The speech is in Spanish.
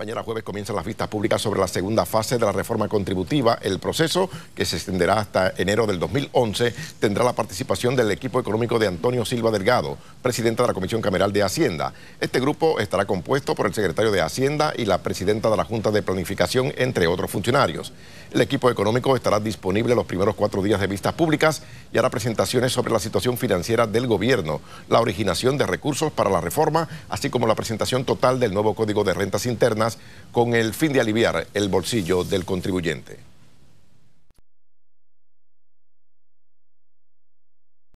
Mañana jueves comienzan las vistas públicas sobre la segunda fase de la reforma contributiva. El proceso, que se extenderá hasta enero del 2011, tendrá la participación del equipo económico de Antonio Silva Delgado, presidenta de la Comisión Cameral de Hacienda. Este grupo estará compuesto por el secretario de Hacienda y la presidenta de la Junta de Planificación, entre otros funcionarios. El equipo económico estará disponible los primeros cuatro días de vistas públicas y hará presentaciones sobre la situación financiera del gobierno, la originación de recursos para la reforma, así como la presentación total del nuevo Código de Rentas Internas con el fin de aliviar el bolsillo del contribuyente.